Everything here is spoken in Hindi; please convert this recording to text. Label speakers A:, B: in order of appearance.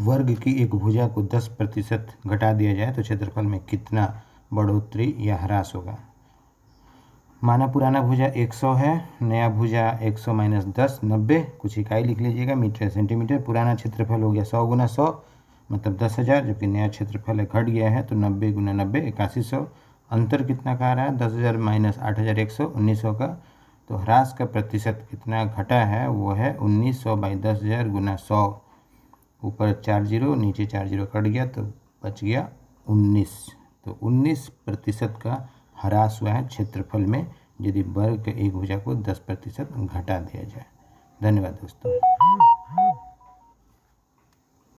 A: वर्ग की एक भुजा को 10 प्रतिशत घटा दिया जाए तो क्षेत्रफल में कितना बढ़ोतरी या ह्रास होगा माना पुराना भुजा 100 है नया भुजा 100 सौ माइनस दस नब्बे कुछ इकाई लिख लीजिएगा मीटर सेंटीमीटर पुराना क्षेत्रफल हो गया 100 गुना सौ मतलब दस हज़ार जबकि नया क्षेत्रफल घट गया है तो नब्बे गुना नब्बे इक्यासी सौ अंतर कितना का आ रहा है दस हज़ार माइनस आठ हज़ार एक सौ उन्नीस सौ का तो ह्रास का प्रतिशत कितना घटा है वो है उन्नीस सौ बाई दस हज़ार गुना सौ ऊपर चार जीरो नीचे चार जीरो कट गया तो बच गया उन्नीस तो उन्नीस प्रतिशत का ह्रास हुआ है क्षेत्रफल में यदि वर्ग के एक भुजा को दस प्रतिशत घटा दिया जाए धन्यवाद
B: दोस्तों